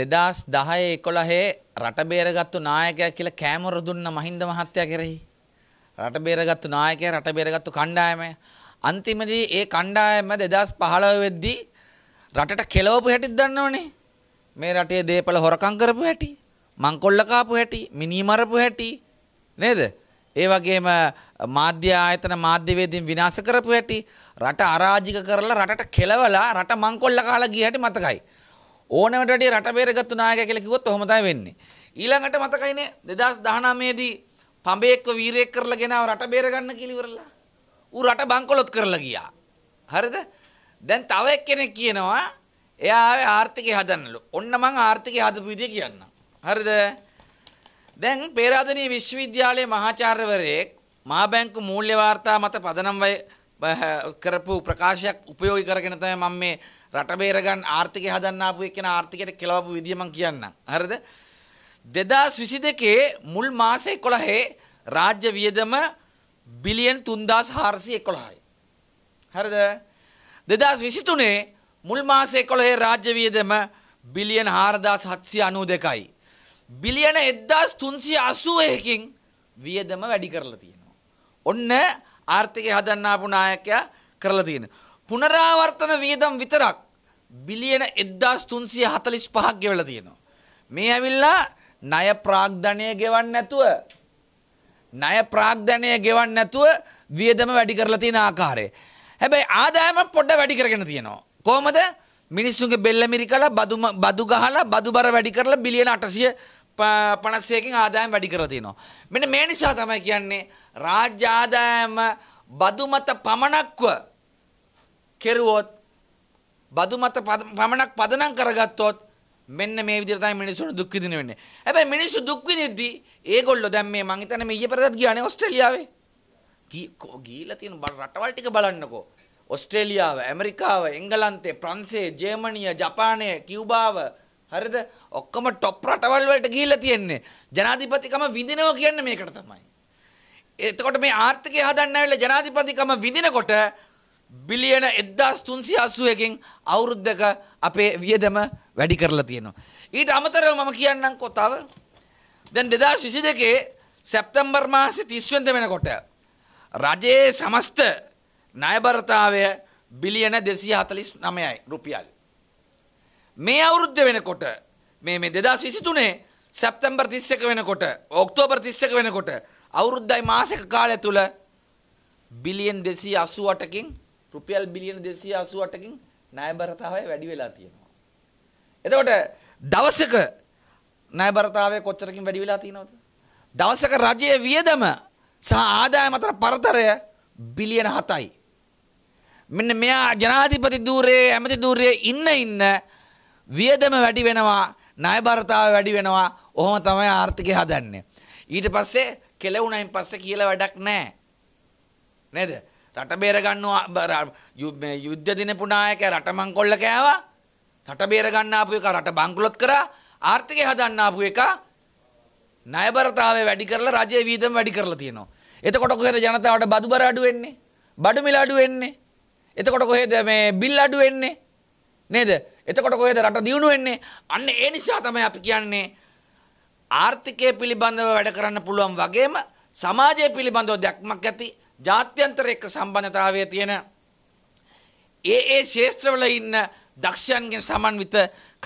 දෙදස් දහය එකොළහේ රට බේරගත්තු නායකය කියල කෑමොර දුන්න මහින්ද මහත්තය කෙරෙහි. රට බේරගත්තු නායකය රට බේරගත්තු කණ්ඩායම. අන්තිමදී ඒ කණ්ඩායම දෙදස් පහළව වෙද්දී රටට කෙලවපු හැටිත් දන්නවනේ. මේ රටේ දේපල හොරකං කරපු හැටි. මංකොල්ලකාපු හැටි මිනීමරපු හැටි නේද. ඒ වගේම මාධ්‍ය ආයතන මාධ්‍යවේදීන් විනාශ කරපු හැටි රට අරාජික කරලා රටට කෙලවලා රට මංකොල්ල කාලා ගිය හැටි මතකයි. ඕනවට වැඩිය රට බේරගත්තු නායකය කියලා කිව්වොත් ඔහොම තමයි වෙන්නේ. ඊළඟට මතකයිනේ 2019 දී පඹේක්ව වීරයෙක් කරලා ගෙනාව රට බේරගන්න කියලා ඉවරලා. ඌ රට බංකොලොත් කරලා ගියා. හරිද? දැන් තව එක්කෙනෙක් කියනවා එයා ආවේ ආර්ථිකය හදන්නලු. ඔන්න මං ආර්ථිකය හදපු විදිය කියන්නම්. හරිද? දැන් පේරාදෙණිය විශ්වවිද්‍යාලයේ මහාචාර්යවරයෙක් මහා බැංකු මූල්‍ය වාර්තා මත පදනම් කරපු ප්‍රකාශයක් උපයෝගී කරගෙන තමයි මම මේ රට බේරගන්න ආර්ථිකය හදන්න ආපු එක්කෙනා ආර්ථිකයට කෙලවපු විදිය මම කියන්නම්. හරිද? 2022 මුල් මාසේ 11 රාජ්‍ය වියදම බිලියන් 3411යි. හරිද? 2023 මුල් මාසේ 11 රාජ්‍ය වියදම බිලියන් 4792යි. බිලියන 1380කින් වියදම වැඩි කරලා තියෙනවා. ඔන්න ආර්ථිකය හදන්න ආපු නායකයා කරලා තියෙනවා. පුනරාවර්තන වියදම් විතරක් බිලියන 1345ක් ගෙවලා තියෙනවා. මේ ඇවිල්ලා ණය ප්‍රාග්ධනය ගෙවන්න නැතුව ණය ප්‍රාග්ධනය ගෙවන්න නැතුව වියදම වැඩි කරලා තියෙන ආකාරය. හැබැයි ආදායම පොඩ වැඩි කරගෙන තියෙනවා. කොහමද? මිනිස්සුන්ගේ බෙල්ල මිරිකලා බදු බදු ගහලා බදුබර වැඩි කරලා බිලියන 851කින් ආදායම වැඩි කරලා තියෙනවා. මෙන්න මේ නිසා තමයි කියන්නේ රාජ්‍ය ආදායම බදු මත පමණක්ව කෙරුවොත් බදු මත පමණක් පදනම් කරගත්තොත් මෙන්න මේ විදිහට තමයි මිනිස්සුන් දුක් විඳින වෙන්නේ. හැබැයි මිනිස්සු දුක් විඳිද්දී ඒගොල්ලෝ දැන් මේ මං හිතන්නේ මේ ඊයේ පෙරදත් ගියානේ ඕස්ට්‍රේලියාවේ. ගිහිලා තියෙන රටවල් ටික බලන්නකෝ. ඕස්ට්‍රේලියාව, ඇමරිකාව, එංගලන්තේ, ප්‍රංශේ, ජර්මනිය, ජපානය, කියුබාව හරිද? ඔක්කොම টොප් රටවල් වලට ගිහිලා තියෙන්නේ. ජනාධිපතිකම විඳිනවා කියන්නේ මේකට තමයි. එතකොට මේ ආර්ථිකය හදන්න ඇවිල්ලා ජනාධිපතිකම විඳිනකොට බිලියන එද්දාස් තුන්සි අස්සුවකින් අවුරුද්ධක අපේ වියදම වැඩි කරලා තියෙනවා. ඊට අමතරව මම කියන්නම් කොතාව දැන් දෙදා ශිසි දෙකේ සැප්තම්බර් මාසි තිස්වන්ද වෙනකොට. රජයේ සමස්ත නයබරතාවය බිලියන දෙසී හතලිස් නමයයි රුපියල්. මේ අවුරුද්ධ වෙනකොට මේ මේ දෙදා විසිතුනේ සැප්තම්බර් තිස්සක වෙනකොට ඔක්තෝබර් තිස්සක වෙනකොට අවුරුද්ධයි මාසක කාලය තුළ බිලියන් දෙසී අස්සුවටකින් රුපියල් බිලියන 288කින් ණය බරතාවය වැඩි වෙලා තියෙනවා. එතකොට දවසක ණය බරතාවය කොච්චරකින් වැඩි වෙලා තියෙනවද? දවසක රජයේ වියදම සහ ආදායම අතර පරතරය බිලියන 7යි. මෙන්න මෙයා ජනාධිපති ධූරයේ ඇමති ධූරයේ ඉන්න ඉන්න වියදම වැඩි වෙනවා ණය බරතාවය වැඩි වෙනවා ඔහොම තමයි ආර්ථිකය හදන්නේ. ඊට පස්සේ කෙලවුණයින් පස්සේ කියලා වැඩක් නැහැ. නේද? රට බේරගන්නවා යුද්ධ දිනපු නායකයා රට මංකොල්ල කෑවා. රට බේරගන්න ආපු එක රට බංකොලොත් කරා. ආර්ථිකය හදන්න ආපු එක ණයබරතාවය වැඩි කරලා රජයේ වීදම වැඩි කරලා තියෙනවා. එතකොට කොහෙද ජනතාවට බදුබර අඩු වෙන්නේ? බඩු මිල අඩු වෙන්නේ? එතකොට කොහෙද මේ බිල් අඩු වෙන්නේ? නේද? එතකොට කොහෙද රට දියුණු වෙන්නේ? අන්න ඒ නිසා තමයි අපි කියන්නේ ආර්ථිකය පිළිබඳව වැඩ කරන්න පුළුවන් වගේම සමාජය පිළිබඳව දැක්මක් ඇති ජාත්‍යන්තර එක්ක සම්බන්ධතාවය තියෙන ඒ ඒ ශේෂත්‍රවල ඉන්න දක්ෂයන්ගෙන් සමන්විත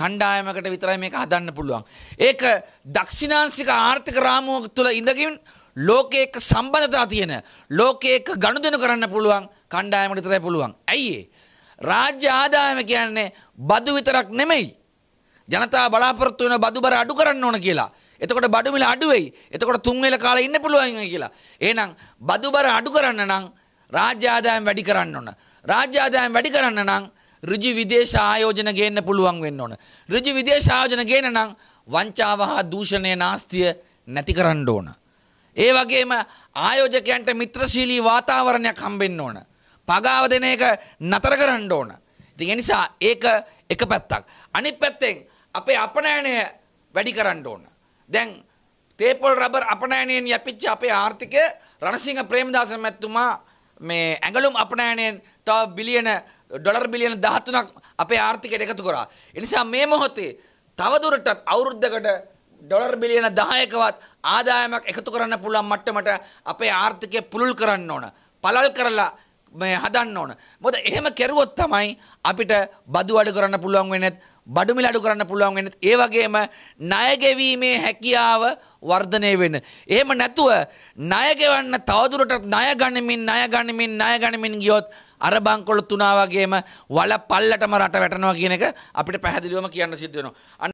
කණ්ඩායමකට විතරයි මේක හදන්න පුළුවන්. ඒක දක්ෂිනාංශික ආර්ථික රාමුවක තුළ ඉඳගින් ලෝකයේ එක්ක සම්බන්ධතාව තියෙන ලෝකයේ එක්ක ගනුදෙනු කරන්න පුළුවන් කණ්ඩායමකට විතරයි පුළුවන්. ඇයි රාජ්‍ය ආදායම කියන්නේ බදු විතරක් නෙමෙයි. ජනතාව බලාපොරොත්තු වෙන බදුබර අඩු කරන්න ඕන කියලා. එතකොට බඩු මිල අඩු වෙයි. එතකොට තුන් වෙල කාලේ ඉන්න පුළුවන් කියලා. එහෙනම් බදු බර අඩු කරන්න නම් රාජ්‍ය ආදායම් වැඩි කරන්න ඕන. රාජ්‍ය ආදායම් වැඩි කරන්න නම් ඍජු විදේශ ආයෝජන ගේන්න පුළුවන් වෙන්න ඕන. ඍජු විදේශ ආයෝජන ගේන නම් වංචාව හා දූෂණය නාස්තිය නැති කරන්න ඕන. ඒ වගේම ආයෝජකයන්ට මිත්‍රශීලී වාතාවරණයක් හම්බෙන්න ඕන. පගාව දෙන එක නතර කරන්න ඕන. ඉතින් ඒ නිසා ඒක එක පැත්තක්. අනිත් පැත්තෙන් අපේ අපනයනය වැඩි කරන්න ඕන. දැන් තේපොල් රබර් අපනෑනයෙන් යැපිච්ච අපේ ආර්ථිකය රණසිංහ ප්‍රේමදාස මැතිතුමා මේ ඇඟලුම් අපනෑනයෙන් තව බිලියන ඩොලර් බිලියන 13ක් අපේ ආර්ථිකයට එකතු කරා. ඒ නිසා මේ මොහොතේ තවදුරටත් අවුරුද්දකට ඩොලර් බිලියන 10කවත් ආදායමක් එකතු කරන්න පුළුවන් මට්ටමට අපේ ආර්ථිකය පුළුල් කරන්න ඕන. පළල් කරලා මේ හදන්න ඕන. මොකද එහෙම කෙරුවොත් තමයි අපිට බදු අඩු කරන්න පුළුවන් වෙන්නේ බඩුමිල අඩු කරන්න පුළුවන් වෙන ඒ වගේම ණය ගෙවීමේ හැකියාව වර්ධනය වෙන. එහෙම නැතුව ණය ගෙවන්න තවදුරටත් ණය ගනිමින් ණය ගනිමින් ණය ගනිමින් ගියොත් අර බංකොලොත් තුනා වගේම වල පල්ලටම රට වැටෙනවා කියන එක අපිට පැහැදිලිවම කියන්න සිද්ධ වෙනවා.